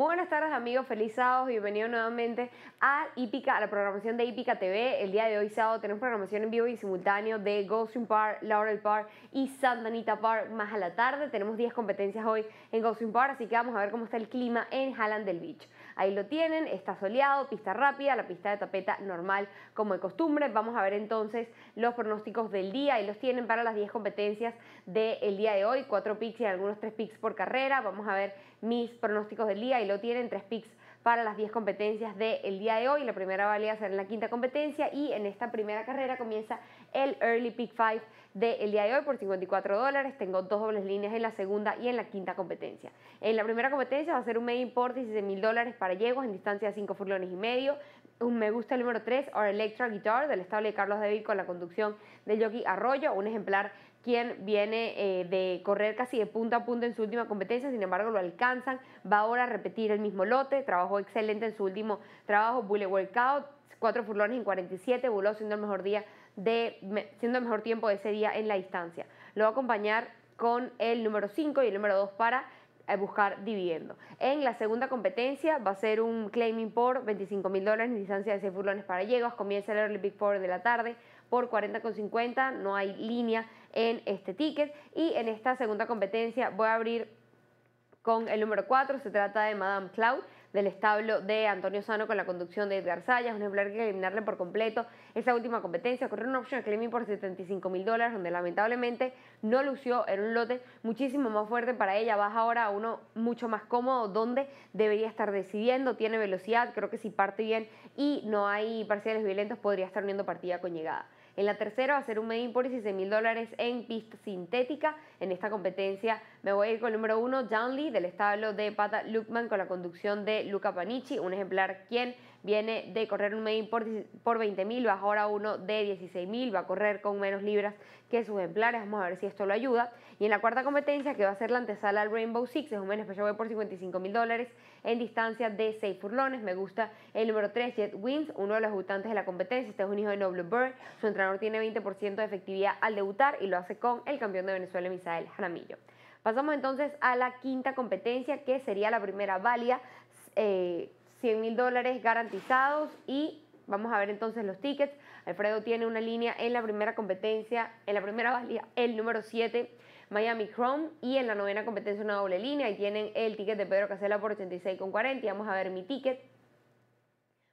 Buenas tardes amigos, feliz sábado, bienvenidos nuevamente a Ípica, a la programación de Ipica TV. El día de hoy sábado tenemos programación en vivo y simultáneo de Gosling Park, Laurel Park y Santa Anita Park más a la tarde. Tenemos 10 competencias hoy en Gosling Park, así que vamos a ver cómo está el clima en Halland del Beach. Ahí lo tienen, está soleado, pista rápida, la pista de tapeta normal como de costumbre. Vamos a ver entonces los pronósticos del día, y los tienen para las 10 competencias del día de hoy, 4 picks y algunos 3 picks por carrera. Vamos a ver mis pronósticos del día y lo tienen tres picks para las 10 competencias del día de hoy. La primera a ser en la quinta competencia y en esta primera carrera comienza el Early Pick 5 del día de hoy por 54 dólares. Tengo dos dobles líneas en la segunda y en la quinta competencia. En la primera competencia va a ser un main por de 16 mil dólares para yeguas en distancia de 5 furlones y medio. Un me gusta el número 3, o Electra Guitar, del estable de Carlos David con la conducción de Yogi Arroyo, un ejemplar quien viene eh, de correr casi de punto a punto en su última competencia, sin embargo lo alcanzan, va ahora a repetir el mismo lote, trabajó excelente en su último trabajo, bullet workout, cuatro furlones en 47, voló siendo el mejor día de, siendo el mejor tiempo de ese día en la distancia. Lo va a acompañar con el número 5 y el número 2 para eh, buscar dividendo. En la segunda competencia va a ser un claiming por 25 mil dólares en distancia de 6 furlones para yeguas. Comienza el Olympic Four de la tarde por 40 con 50, No hay línea en este ticket. Y en esta segunda competencia voy a abrir con el número 4, se trata de Madame Cloud del establo de Antonio Sano con la conducción de Edgar Sayas, un ejemplar que eliminarle por completo esa última competencia, corrió una option claiming por 75 mil dólares, donde lamentablemente no lució en un lote muchísimo más fuerte para ella, baja ahora a uno mucho más cómodo, donde debería estar decidiendo, tiene velocidad, creo que si parte bien y no hay parciales violentos podría estar uniendo partida con llegada. En la tercera va a ser un main por 16 mil dólares en pista sintética en esta competencia me voy a ir con el número uno, Lee, del establo de Pata Lukman, con la conducción de Luca Panici, un ejemplar quien viene de correr un main por, por 20.000, baja ahora uno de 16.000, va a correr con menos libras que sus ejemplares, vamos a ver si esto lo ayuda. Y en la cuarta competencia, que va a ser la antesala al Rainbow Six, es un main voy por 55.000 dólares en distancia de 6 furlones. Me gusta el número 3, Jet Wins, uno de los debutantes de la competencia, este es un hijo de Noble Bird, su entrenador tiene 20% de efectividad al debutar y lo hace con el campeón de Venezuela, Misael Jaramillo. Pasamos entonces a la quinta competencia, que sería la primera válida, 100 eh, mil dólares garantizados y vamos a ver entonces los tickets. Alfredo tiene una línea en la primera competencia, en la primera válida, el número 7, Miami Chrome, y en la novena competencia una doble línea, y tienen el ticket de Pedro Casella por 86,40, y vamos a ver mi ticket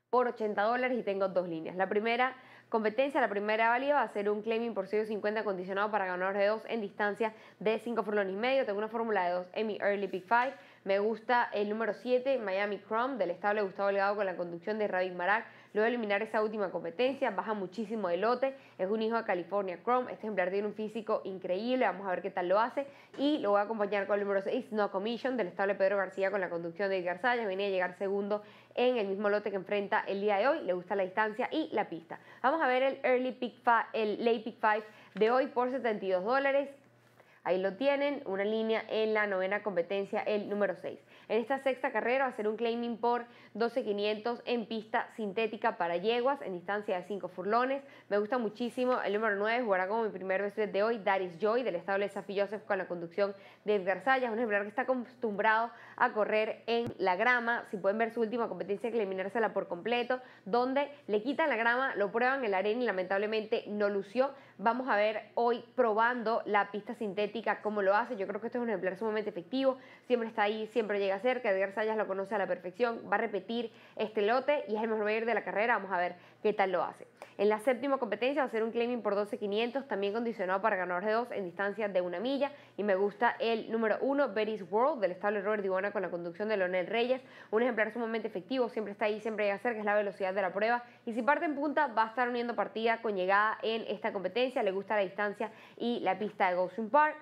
por 80 dólares y tengo dos líneas. La primera competencia. La primera válida va a ser un claiming por 50 acondicionado para ganar de 2 en distancia de 5 furlones y medio. Tengo una fórmula de 2 en mi Early Pick 5. Me gusta el número 7, Miami Chrome, del estable Gustavo Delgado con la conducción de Ravi Marak. Luego de eliminar esa última competencia, baja muchísimo de lote. Es un hijo de California Chrome. Este ejemplar tiene un físico increíble. Vamos a ver qué tal lo hace. Y lo voy a acompañar con el número 6, No Commission, del estable Pedro García con la conducción de Edgar Venía a llegar segundo en el mismo lote que enfrenta el día de hoy. Le gusta la distancia y la pista. Vamos a ver el early pick five, el late pick 5 de hoy por 72 dólares. Ahí lo tienen, una línea en la novena competencia, el número 6. En esta sexta carrera va a ser un claiming por 12.500 en pista sintética para yeguas en distancia de 5 furlones. Me gusta muchísimo. El número 9 jugará como mi primer vestido de hoy, Daris Joy, del estado de Safi Joseph con la conducción de Edgar Sallas, Un ejemplar que está acostumbrado a correr en la grama. Si pueden ver su última competencia, eliminársela por completo, donde le quitan la grama, lo prueban en la arena y lamentablemente no lució. Vamos a ver hoy probando la pista sintética, cómo lo hace. Yo creo que este es un ejemplar sumamente efectivo. Siempre está ahí, siempre llega cerca. Edgar Sayas lo conoce a la perfección. Va a repetir este lote y es el mejor mayor de la carrera. Vamos a ver qué tal lo hace. En la séptima competencia va a ser un claiming por 12.500, también condicionado para ganar de dos en distancia de una milla. Y me gusta el número uno, Betty's World, del estable Robert Dibona con la conducción de Leonel Reyes. Un ejemplar sumamente efectivo, siempre está ahí, siempre llega cerca, es la velocidad de la prueba. Y si parte en punta, va a estar uniendo partida con llegada en esta competencia le gusta la distancia y la pista de Goshen Park.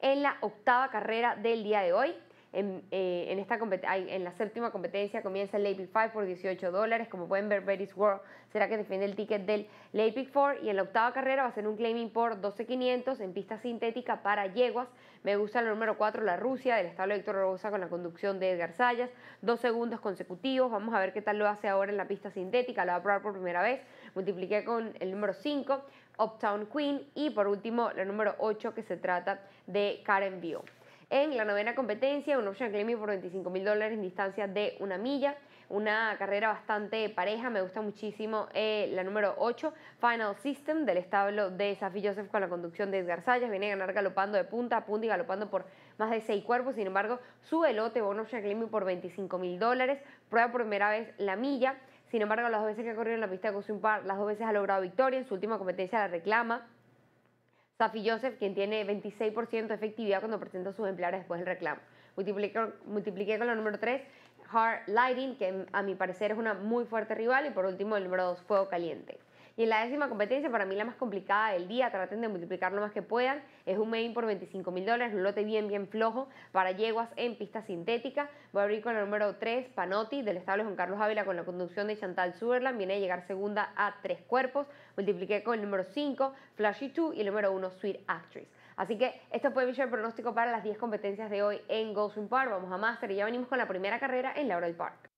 En la octava carrera del día de hoy, en, eh, en, esta en la séptima competencia comienza el Leipzig 5 por 18 dólares. Como pueden ver, Betty's World será que defiende el ticket del Leipzig 4. Y en la octava carrera va a ser un claiming por 12,500 en pista sintética para yeguas. Me gusta el número 4, la Rusia, del establo de Rosa con la conducción de Edgar Sayas. Dos segundos consecutivos. Vamos a ver qué tal lo hace ahora en la pista sintética. Lo va a probar por primera vez. Multipliqué con el número 5, Uptown Queen y por último la número 8 que se trata de Karen Bio. En la novena competencia, un option climbing por 25 mil dólares en distancia de una milla. Una carrera bastante pareja, me gusta muchísimo eh, la número 8, Final System del establo de Safi Joseph con la conducción de Edgar Viene a ganar galopando de punta a punta y galopando por más de 6 cuerpos. Sin embargo, su elote, un option por 25 mil dólares. Prueba por primera vez la milla. Sin embargo, las dos veces que ha corrido en la pista de park, las dos veces ha logrado victoria. En su última competencia la reclama. Safi Joseph, quien tiene 26% de efectividad cuando presenta sus empleados después del reclamo. Multipliqué, multipliqué con la número 3, Hard Lighting, que a mi parecer es una muy fuerte rival. Y por último, el número 2, Fuego Caliente. Y la décima competencia, para mí la más complicada del día, traten de multiplicar lo más que puedan. Es un main por 25 mil dólares, un lote bien, bien flojo para yeguas en pista sintética. Voy a abrir con el número 3, Panotti, del estable Juan Carlos Ávila, con la conducción de Chantal Suberland. Viene a llegar segunda a tres cuerpos. Multipliqué con el número 5, Flashy 2 y el número 1, Sweet Actress. Así que esto puede ser el pronóstico para las 10 competencias de hoy en Gulfstream Park. Vamos a Master y ya venimos con la primera carrera en Laurel Park.